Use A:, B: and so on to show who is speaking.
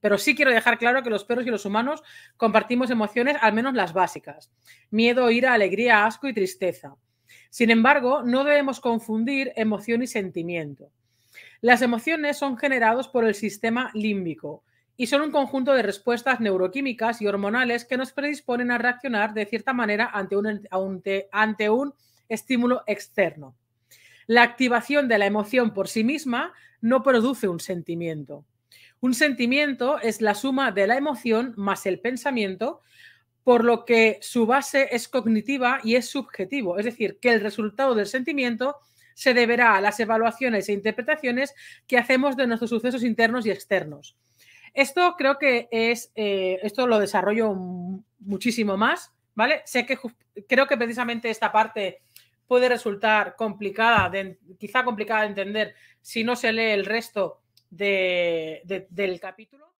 A: pero sí quiero dejar claro que los perros y los humanos compartimos emociones, al menos las básicas. Miedo, ira, alegría, asco y tristeza. Sin embargo, no debemos confundir emoción y sentimiento. Las emociones son generados por el sistema límbico y son un conjunto de respuestas neuroquímicas y hormonales que nos predisponen a reaccionar de cierta manera ante un, ante un estímulo externo. La activación de la emoción por sí misma no produce un sentimiento. Un sentimiento es la suma de la emoción más el pensamiento, por lo que su base es cognitiva y es subjetivo, es decir, que el resultado del sentimiento se deberá a las evaluaciones e interpretaciones que hacemos de nuestros sucesos internos y externos. Esto creo que es, eh, esto lo desarrollo muchísimo más, ¿vale? Sé que creo que precisamente esta parte puede resultar complicada, quizá complicada de entender si no se lee el resto de, del capítulo.